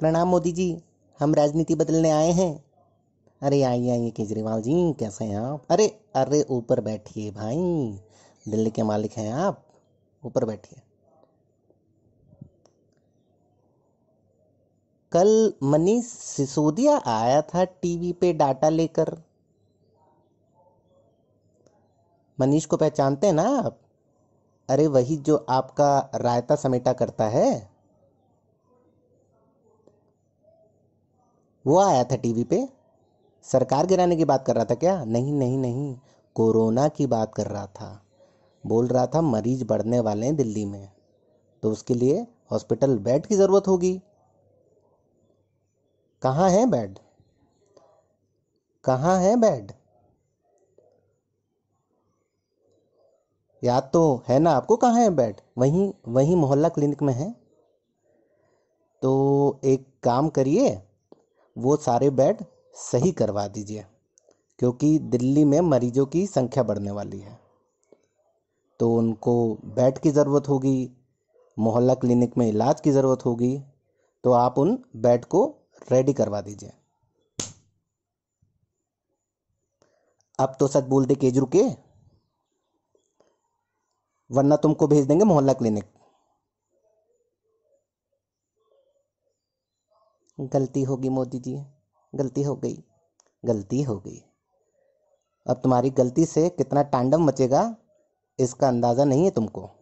प्रणाम मोदी जी हम राजनीति बदलने आए हैं अरे आइए आइए केजरीवाल जी कैसे हैं आप अरे अरे ऊपर बैठिए भाई दिल्ली के मालिक हैं आप ऊपर बैठिए कल मनीष सिसोदिया आया था टीवी पे डाटा लेकर मनीष को पहचानते हैं ना आप अरे वही जो आपका रायता समेटा करता है वो आया था टीवी पे सरकार गिराने की बात कर रहा था क्या नहीं नहीं नहीं कोरोना की बात कर रहा था बोल रहा था मरीज बढ़ने वाले हैं दिल्ली में तो उसके लिए हॉस्पिटल बेड की ज़रूरत होगी कहाँ है बेड कहाँ है बेड याद तो है ना आपको कहाँ है बेड वहीं वहीं मोहल्ला क्लिनिक में है तो एक काम करिए वो सारे बेड सही करवा दीजिए क्योंकि दिल्ली में मरीजों की संख्या बढ़ने वाली है तो उनको बेड की ज़रूरत होगी मोहल्ला क्लिनिक में इलाज की ज़रूरत होगी तो आप उन बेड को रेडी करवा दीजिए अब तो सच बोल दे केजरू के वरना तुमको भेज देंगे मोहल्ला क्लिनिक गलती होगी मोदी जी गलती हो गई गलती हो गई अब तुम्हारी गलती से कितना टांडव मचेगा इसका अंदाज़ा नहीं है तुमको